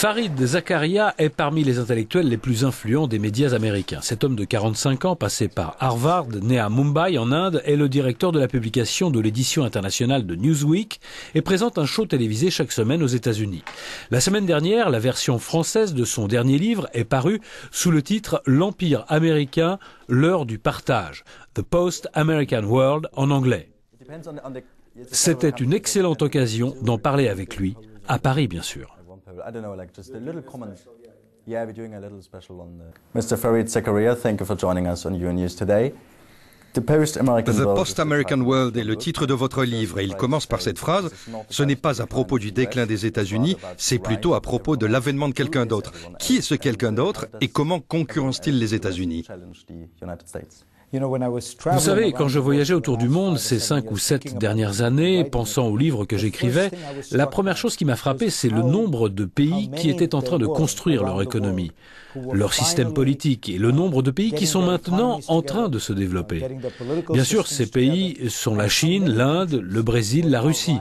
Farid Zakaria est parmi les intellectuels les plus influents des médias américains. Cet homme de 45 ans, passé par Harvard, né à Mumbai en Inde, est le directeur de la publication de l'édition internationale de Newsweek et présente un show télévisé chaque semaine aux États-Unis. La semaine dernière, la version française de son dernier livre est parue sous le titre L'Empire américain, l'heure du partage, The Post-American World en anglais. C'était une excellente occasion d'en parler avec lui, à Paris bien sûr. I don't know, like just a little yeah, we're doing Farid Zakaria, thank you for joining us on UN News today. The Post-American World est le titre de votre livre et il commence par cette phrase Ce n'est pas à propos du déclin des États-Unis, c'est plutôt à propos de l'avènement de quelqu'un d'autre. Qui est ce quelqu'un d'autre et comment concurrence-t-il les États-Unis vous savez, quand je voyageais autour du monde ces cinq ou sept dernières années, pensant aux livres que j'écrivais, la première chose qui m'a frappé, c'est le nombre de pays qui étaient en train de construire leur économie, leur système politique et le nombre de pays qui sont maintenant en train de se développer. Bien sûr, ces pays sont la Chine, l'Inde, le Brésil, la Russie.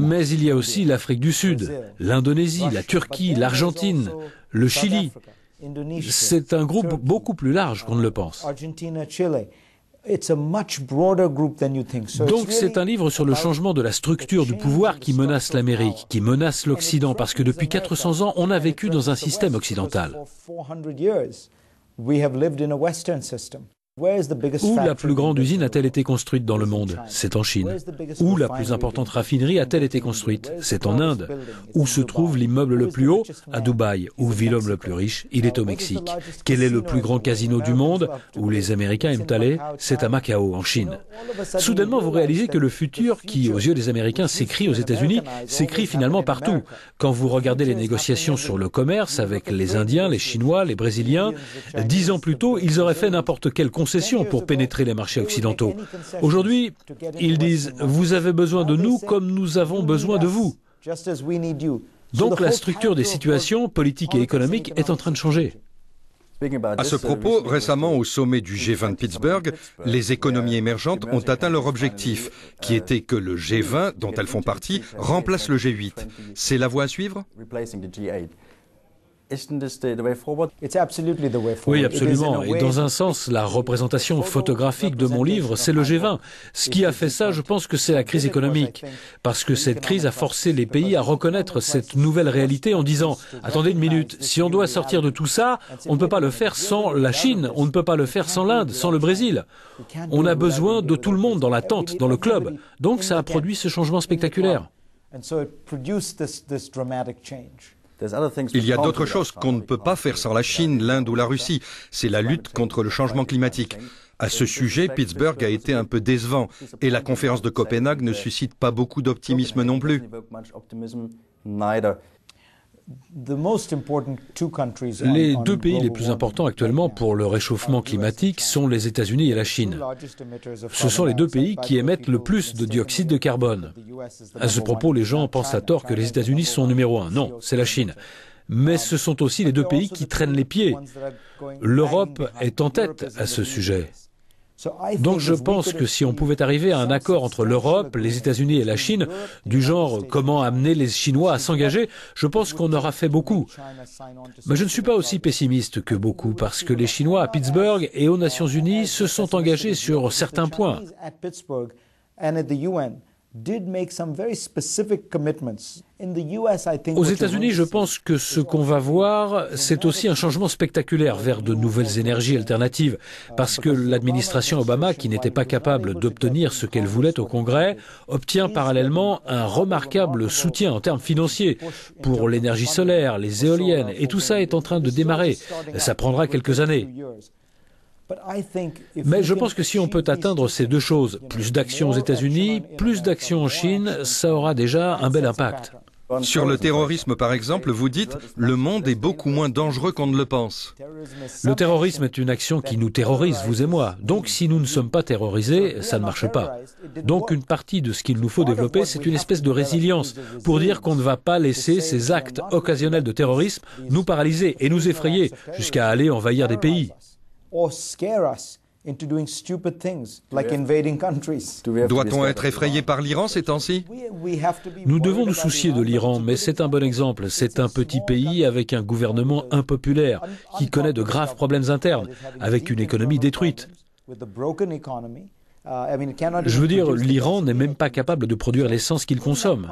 Mais il y a aussi l'Afrique du Sud, l'Indonésie, la Turquie, l'Argentine, le Chili, c'est un groupe beaucoup plus large qu'on ne le pense. Donc c'est un livre sur le changement de la structure du pouvoir qui menace l'Amérique, qui menace l'Occident, parce que depuis 400 ans, on a vécu dans un système occidental. Où la plus grande usine a-t-elle été construite dans le monde C'est en Chine. Où la plus importante raffinerie a-t-elle été construite C'est en Inde. Où se trouve l'immeuble le plus haut À Dubaï. Où vit l'homme le plus riche Il est au Mexique. Quel est le plus grand casino du monde Où les Américains aiment aller C'est à Macao, en Chine. Soudainement, vous réalisez que le futur, qui aux yeux des Américains s'écrit aux États-Unis, s'écrit finalement partout. Quand vous regardez les négociations sur le commerce avec les Indiens, les Chinois, les Brésiliens, dix ans plus tôt, ils auraient fait n'importe quel pour pénétrer les marchés occidentaux. Aujourd'hui, ils disent, vous avez besoin de nous comme nous avons besoin de vous. Donc la structure des situations politiques et économiques est en train de changer. À ce propos, récemment au sommet du G20 de Pittsburgh, les économies émergentes ont atteint leur objectif, qui était que le G20, dont elles font partie, remplace le G8. C'est la voie à suivre oui, absolument. Et dans un sens, la représentation photographique de mon livre, c'est le G20. Ce qui a fait ça, je pense que c'est la crise économique. Parce que cette crise a forcé les pays à reconnaître cette nouvelle réalité en disant, attendez une minute, si on doit sortir de tout ça, on ne peut pas le faire sans la Chine, on ne peut pas le faire sans l'Inde, sans le Brésil. On a besoin de tout le monde dans la tente, dans le club. Donc ça a produit ce changement spectaculaire. Il y a d'autres choses qu'on ne peut pas faire sans la Chine, l'Inde ou la Russie. C'est la lutte contre le changement climatique. À ce sujet, Pittsburgh a été un peu décevant et la conférence de Copenhague ne suscite pas beaucoup d'optimisme non plus. Les deux pays les plus importants actuellement pour le réchauffement climatique sont les États-Unis et la Chine. Ce sont les deux pays qui émettent le plus de dioxyde de carbone. À ce propos, les gens pensent à tort que les États-Unis sont numéro un. Non, c'est la Chine. Mais ce sont aussi les deux pays qui traînent les pieds. L'Europe est en tête à ce sujet. Donc je pense que si on pouvait arriver à un accord entre l'Europe, les États-Unis et la Chine, du genre comment amener les Chinois à s'engager, je pense qu'on aura fait beaucoup. Mais je ne suis pas aussi pessimiste que beaucoup, parce que les Chinois à Pittsburgh et aux Nations Unies se sont engagés sur certains points. Aux États-Unis, je pense que ce qu'on va voir, c'est aussi un changement spectaculaire vers de nouvelles énergies alternatives, parce que l'administration Obama, qui n'était pas capable d'obtenir ce qu'elle voulait au Congrès, obtient parallèlement un remarquable soutien en termes financiers pour l'énergie solaire, les éoliennes, et tout ça est en train de démarrer. Ça prendra quelques années. Mais je pense que si on peut atteindre ces deux choses, plus d'actions aux États-Unis, plus d'actions en Chine, ça aura déjà un bel impact. Sur le terrorisme, par exemple, vous dites ⁇ Le monde est beaucoup moins dangereux qu'on ne le pense ⁇ Le terrorisme est une action qui nous terrorise, vous et moi. Donc si nous ne sommes pas terrorisés, ça ne marche pas. Donc une partie de ce qu'il nous faut développer, c'est une espèce de résilience pour dire qu'on ne va pas laisser ces actes occasionnels de terrorisme nous paralyser et nous effrayer jusqu'à aller envahir des pays. Doit-on être effrayé par l'Iran ces temps-ci Nous devons nous soucier de l'Iran, mais c'est un bon exemple. C'est un petit pays avec un gouvernement impopulaire, qui connaît de graves problèmes internes, avec une économie détruite. Uh, Je veux dire, l'Iran n'est même pas capable de produire l'essence qu'il consomme.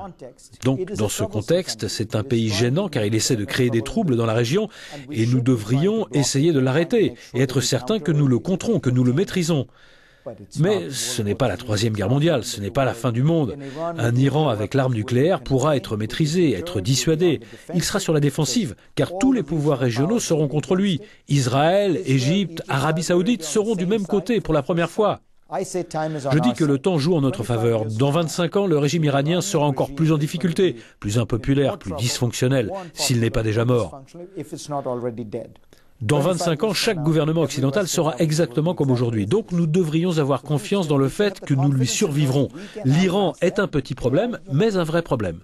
Donc, dans ce contexte, c'est un pays gênant car il essaie de créer des troubles dans la région et nous devrions essayer de l'arrêter et être certains que nous le contrôlons, que nous le maîtrisons. Mais ce n'est pas la Troisième Guerre mondiale, ce n'est pas la fin du monde. Un Iran avec l'arme nucléaire pourra être maîtrisé, être dissuadé. Il sera sur la défensive, car tous les pouvoirs régionaux seront contre lui. Israël, Égypte, Arabie saoudite seront du même côté pour la première fois. Je dis que le temps joue en notre faveur. Dans 25 ans, le régime iranien sera encore plus en difficulté, plus impopulaire, plus dysfonctionnel, s'il n'est pas déjà mort. Dans 25 ans, chaque gouvernement occidental sera exactement comme aujourd'hui. Donc nous devrions avoir confiance dans le fait que nous lui survivrons. L'Iran est un petit problème, mais un vrai problème.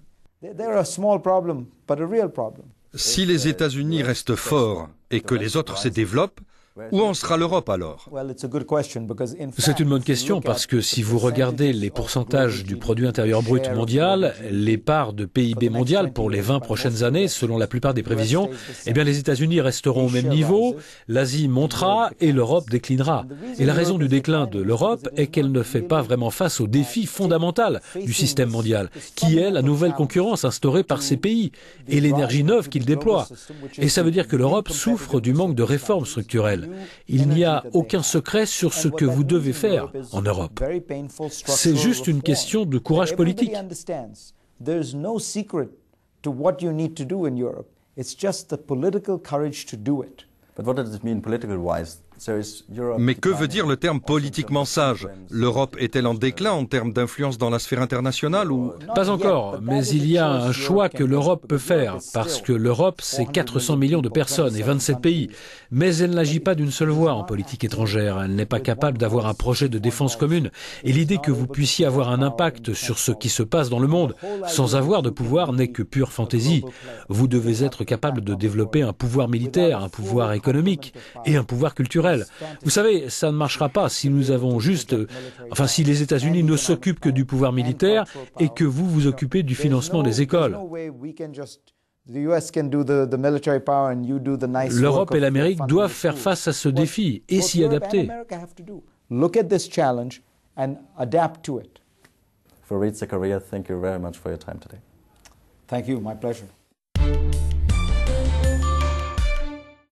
Si les États-Unis restent forts et que les autres se développent, où en sera l'Europe alors C'est une bonne question parce que si vous regardez les pourcentages du produit intérieur brut mondial, les parts de PIB mondial pour les 20 prochaines années, selon la plupart des prévisions, eh bien les États-Unis resteront au même niveau, l'Asie montera et l'Europe déclinera. Et la raison du déclin de l'Europe est qu'elle ne fait pas vraiment face au défi fondamental du système mondial, qui est la nouvelle concurrence instaurée par ces pays et l'énergie neuve qu'ils déploient. Et ça veut dire que l'Europe souffre du manque de réformes structurelles. Il n'y a aucun secret sur ce que vous devez faire en Europe. C'est juste une question de courage politique. But what does it mean political wise mais que veut dire le terme politiquement sage L'Europe est-elle en déclin en termes d'influence dans la sphère internationale ou Pas encore, mais il y a un choix que l'Europe peut faire, parce que l'Europe, c'est 400 millions de personnes et 27 pays. Mais elle n'agit pas d'une seule voix en politique étrangère. Elle n'est pas capable d'avoir un projet de défense commune. Et l'idée que vous puissiez avoir un impact sur ce qui se passe dans le monde sans avoir de pouvoir n'est que pure fantaisie. Vous devez être capable de développer un pouvoir militaire, un pouvoir économique et un pouvoir culturel. Vous savez, ça ne marchera pas si nous avons juste, enfin si les États-Unis ne s'occupent que du pouvoir militaire et que vous vous occupez du financement des écoles. L'Europe et l'Amérique doivent faire face à ce défi et s'y adapter. Thank you, my pleasure.